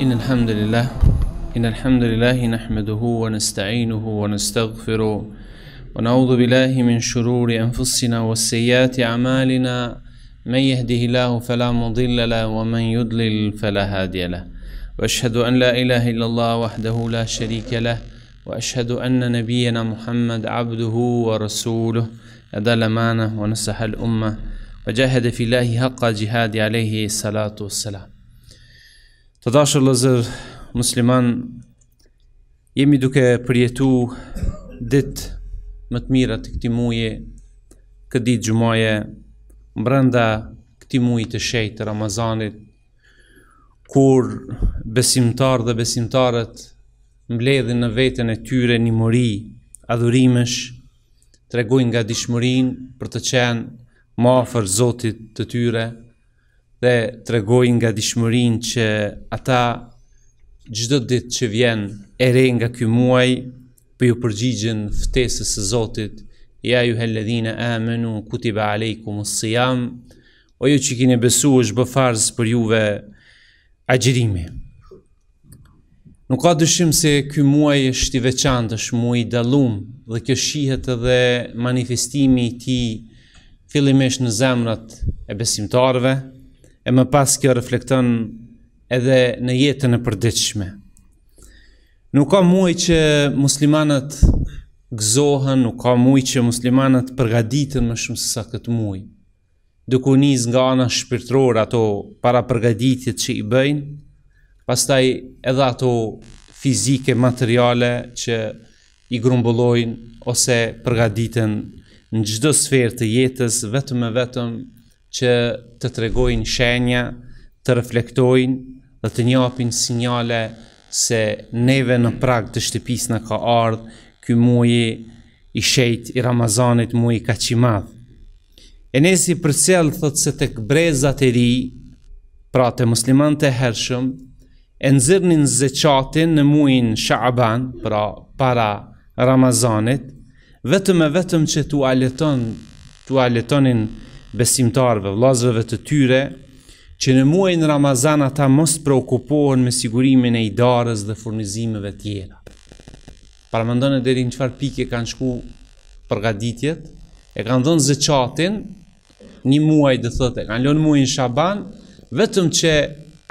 إن الحمد لله إن الحمد لله نحمده ونستعينه ونستغفره ونعوذ بالله من شرور أنفسنا وسيئات أعمالنا من يهده الله فلا مضل له ومن يضلل فلا هادي له وأشهد أن لا إله إلا الله وحده لا شريك له وأشهد أن نبينا محمد عبده ورسوله أدى الأمانة ونصح الأمة وجاهد في الله حق جهاد عليه الصلاة والسلام Të dashër lëzër musliman, jemi duke përjetu ditë më të mirë të këti muje, këtë ditë gjumaje, brenda këti muje të shejtë Ramazanit, kur besimtar dhe besimtarët mbledhin në vetën e tyre një mëri, adhurimesh, të regojnë nga dishmërin për të qenë ma Zotit të tyre, dhe të regoj nga dishmërin që ata gjithë ditë që vjen e re nga kjo muaj për po ju përgjigjen ftesës e Zotit ja ju helledhina amenu kutiba alejku mësë jam o ju që kine besu është bëfarës për juve agjirimi nuk ka dëshim se kjo muaj është i veçant është muaj dalum dhe kjo shihet edhe manifestimi ti fillimesh në zemrat e besimtarve e më pas kjo reflekton edhe në jetën e përdeqme. Nuk ka muaj që muslimanët gëzohen, nuk ka muaj që muslimanët përgaditën më shumë sësa këtë muaj, duku njës nga ana shpirtror ato para përgaditit që i bëjnë, pastaj edhe ato fizike, materiale që i grumbullojnë ose përgaditën në gjdo sferë të jetës, vetëm e vetëm që të tregojnë shenja, të reflektojnë dhe të njapin sinjale se neve në prag të shtëpis në ka ardhë, ky muaj i shejt i Ramazanit muaj i kaqimadhë. E nësi për cjellë thotë se të këbrezat e ri, pra të musliman të hershëm, e nëzirnin zëqatin në muin Shaaban, pra para Ramazanit, vetëm e vetëm që të aletonin besimtarve, vlazëve të tyre, që në muajin Ramazan ata mos preokupohen me sigurimin e idarës dhe furnizimeve tjera. Paramëndon e deri në qëfar pikë kanë shku përgaditjet, e kanë dhënë zëqatin, një muaj dhe thotë, kanë lënë muajin Shaban, vetëm që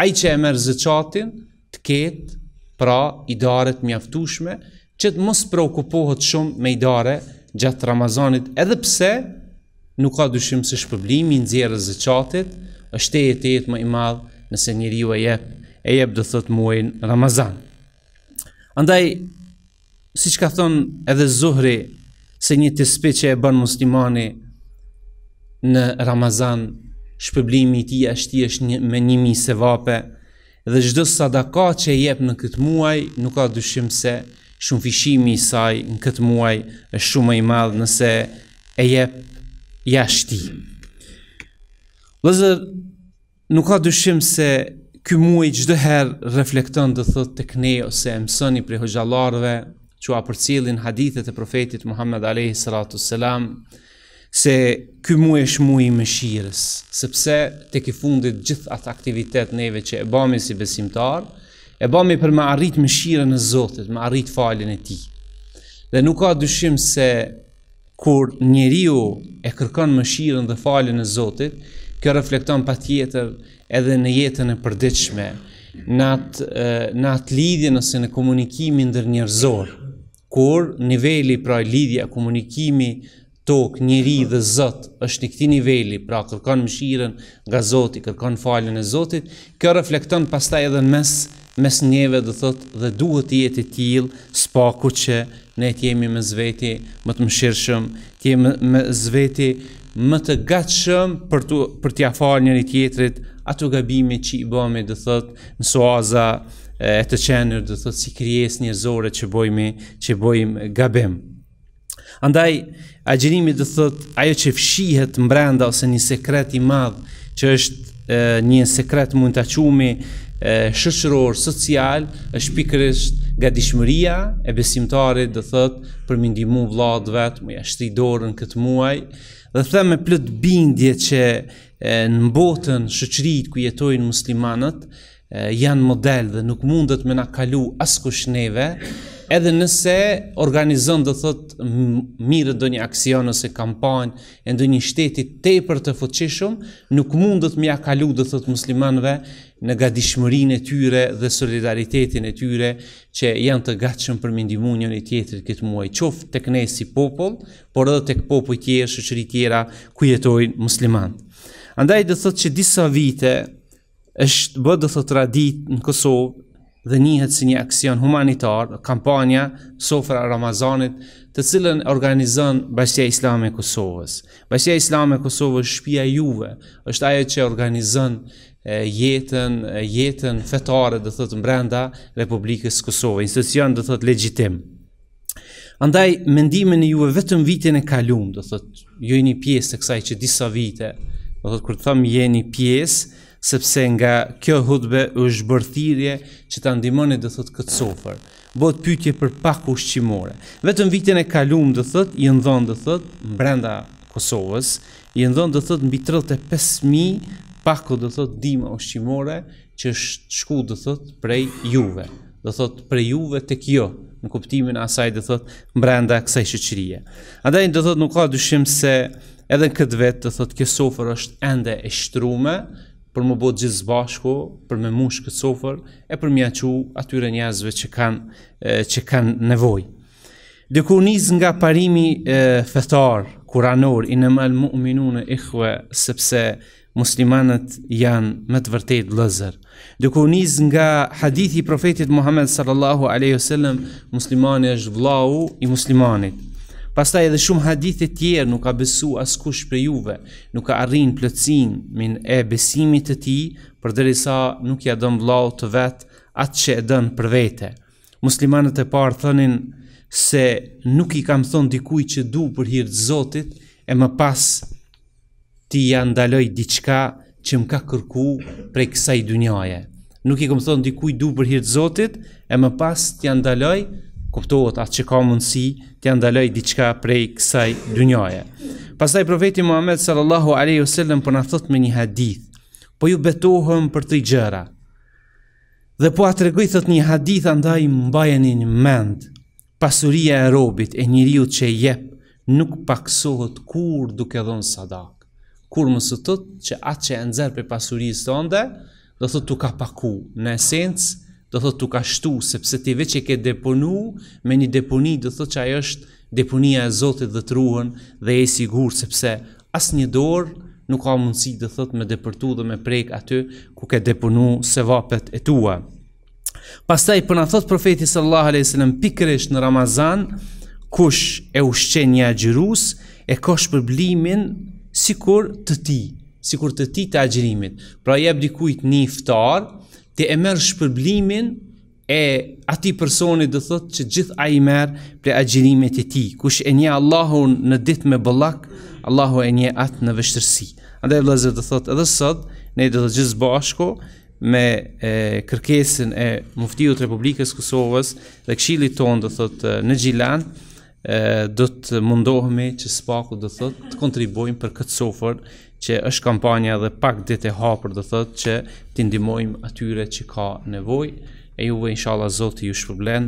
aj që e merë zëqatin, të ketë pra idarët mjaftushme, që të mos preokupohet shumë me idare gjatë Ramazanit, edhe pse, nuk ka dyshim se shpëblimi i nxjerrës së është e tetë më i madh nëse njeriu e jep e jep do thot muajin Ramazan. Andaj siç ka thon edhe Zuhri se një të që e bën muslimani në Ramazan shpëblimi i tij është i është me një mijë sevape dhe çdo sadaka që e jep në këtë muaj nuk ka dyshim se shumë fishimi i saj në këtë muaj është shumë më i madh nëse e jep jashtë ti. Lëzër, nuk ka dyshim se ky muaj gjdo herë reflektën dhe thot të këne ose emësoni pri hëgjalarve që cilin hadithet e profetit Muhammed Alehi Sëratu Selam, se ky muaj është muaj i mëshirës, sepse të ki fundit gjithë atë aktivitet neve që e bami si besimtar, e bami për më arrit mëshirën e Zotit, më arrit faljen e Tij. Dhe nuk ka dyshim se kur njeriu e kërkon mëshirën dhe falen e Zotit, kjo reflekton patjetër edhe në jetën e përditshme, në atë në atë lidhje ose në komunikimin dhe njerëzor, kur niveli pra lidhja, komunikimi tok njeriu dhe Zot është në këtë nivel, pra kërkon mëshirën nga Zoti, kërkon falen e Zotit, kjo reflekton pastaj edhe në mes mes njeve dhe thot dhe duhet i jetë të tjil spaku që ne t'jemi jemi me zveti më të mëshirëshëm të jemi me zveti më të gatshëm për të për t'ia ja falë njëri tjetrit ato gabime që i bëmë do thotë në soaza e të çënë do thotë si krijes njërzore që bojmë që bojm gabim. Andaj agjërimi do thotë ajo që fshihet mbrenda ose një sekret i madh që është e, një sekret mund ta qumi shëshëror, social, është pikërisht nga dishmëria e besimtarit dhe thëtë për mi ndimu vlatë vetë, më jashtë i dorën këtë muaj, dhe thëmë me plët bindje që në botën shëqërit ku jetojnë muslimanët, janë model dhe nuk mundet me na kalu asko shneve. neve, edhe nëse organizon do thot mirë do një aksion ose kampanj e ndo një shtetit te për të fëtëqishum nuk mundët mja kalu do thot muslimanve në gadishmërin e tyre dhe solidaritetin e tyre që janë të gatshëm për mindimu e tjetër këtë muaj qoftë të këne si popull por edhe të kë popull tjerë që tjera ku jetojnë musliman andaj do thot që disa vite është bëdë dhe të tradit në Kosovë dhe njihet si një aksion humanitar, kampanja Sofra Ramazanit, të cilën organizon Bashkia Islame e Kosovës. Bashkia Islame e Kosovës shpia juve, është ajo që organizon jetën, jetën fetare, do thotë brenda Republikës së Kosovës, institucion do thotë legjitim. Andaj mendimin e juve vetëm vitin e kaluar, do thotë, ju jo jeni pjesë të kësaj që disa vite, do thotë kur të them jeni pjesë, sepse nga kjo hudbe është bërthirje që të ndimoni dhe thëtë këtë sofer. Bëtë pytje për pak ushqimore. Vetëm vitin e kalum, dhe thëtë, i ndonë dhe thëtë, mbrenda Kosovës, i ndonë dhe thëtë mbi 35.000 të pako do thot dimë ushqimore që është shku do thot prej juve do thot prej juve tek jo në kuptimin e asaj do thot brenda kësaj shoqërie andaj do thot nuk ka dyshim se edhe këtë vetë, do thot kjo është ende e shtrume, për më bëtë gjithë zbashko, për me mushë këtë sofer, e për mja që atyre njëzve që kanë, që kanë nevoj. Dëku njëzë nga parimi fetar, kuranor, i në malë mu uminu në ikhve, sepse muslimanët janë më të vërtet lëzër. Dëku njëzë nga hadithi profetit Muhammed sallallahu aleyhi sallam, muslimani është vlau i muslimanit. Pastaj edhe shumë hadithe të tjera nuk ka besu askush për juve, nuk ka arrin plotësin min e besimit të tij, përderisa nuk ja dëmë vllau të vet atë që e dën për vete. Muslimanët e parë thonin se nuk i kam thon dikujt që du për hir të Zotit e më pas ti ja ndaloj diçka që më ka kërku prej kësaj dunjaje. Nuk i kam thon dikujt du për hir të Zotit e më pas ti ja ndaloj kuptohet atë që ka mundësi të ndaloj diçka prej kësaj dynjaje. Pastaj profeti Muhammed sallallahu alaihi wasallam po na thot me një hadith, po ju betohem për të gjëra. Dhe po atë regoj thot një hadith andaj mbajeni në mend, pasuria e robit e njëriu që jep nuk paksohet kur duke dhonë sadak. Kur më së që atë që e nëzër për pasurisë të ndë, dhe thot të ka paku në esencë, do thotë tu ka shtu sepse ti vetë e ke deponu me një deponi do thotë ajo është deponia e Zotit dhe truhen dhe e sigurt sepse asnjë dorë nuk ka mundësi të thotë me depërtu dhe me prek aty ku ke deponu se vapet e tua. Pastaj po na thot profeti sallallahu alejhi dhe pikërisht në Ramazan kush e ushqen një agjërus e ka përblimin sikur të ti, sikur të ti të agjërimit. Pra jep dikujt një iftar të e merë shpërblimin e ati personi dhe thotë që gjith a i merë për agjirimet e ti. Kush e nje Allahu në dit me bëllak, Allahu e nje atë në vështërsi. Andaj vëllazër dhe thotë edhe sot, ne dhe të gjithë bashko me e, kërkesin e muftiut Republikës Kosovës dhe këshilit tonë dhe thotë në gjilanë, do të mundohemi që spaku do të thotë të kontribuojmë për këtë sofër që është kampanja dhe pak ditë e hapur do thotë që t'i ndihmojmë atyre që ka nevojë e ju inshallah Zoti ju shpërblen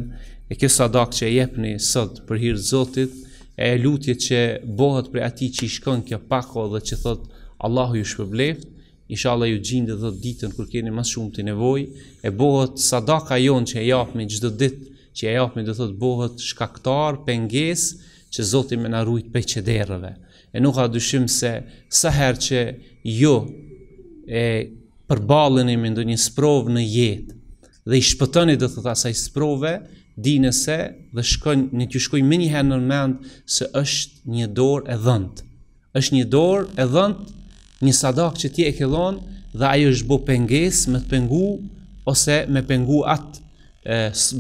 e kjo sadak që e jepni sot për hir të Zotit e lutje që bëhet për atij që i shkon kjo pak dhe që thotë Allahu ju shpërblef inshallah ju gjindë do ditën kur keni më shumë ti nevojë e bëhet sadaka jon që e japni çdo ditë që e japë me dhe thotë bohët shkaktar, penges, që zoti me në rujtë pe qederëve. E nuk ka dyshim se sa her që ju e përbalën e me ndo një sprovë në jetë, dhe i shpëtën e dhe të asaj sprove, di nëse dhe shkën, në që shkuj me një herë në mendë se është një dorë e dhëndë. është një dorë e dhëndë, një sadak që ti e dhënë dhe ajo është bo penges me të pengu, ose me pengu atë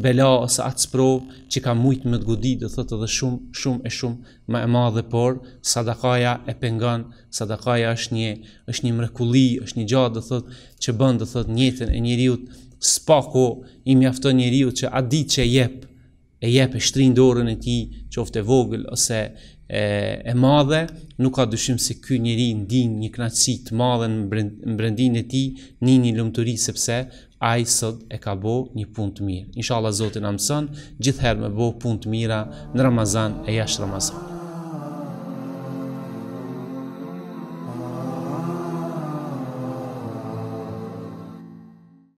bela ose atë sprovë që ka mujtë me të godit dhe thëtë dhe shumë, shumë e shumë ma e madhe por, sadakaja e pengan, sadakaja është një, është një mrekulli, është një gjatë dhe thëtë që bëndë dhe thëtë njëtën e njëriut, spako i mjafton njëriut që a ditë që jep, e jep e shtrin dorën e ti që ofte vogël ose e, e madhe, nuk ka dyshim se ky njeri ndin një knatësi të madhe në brendin e ti, një një sepse a i sëd e ka bo një pun të mirë. Inshallah, Zotin Amësën, gjithëherë me bo pun të mira në Ramazan e jashtë Ramazan.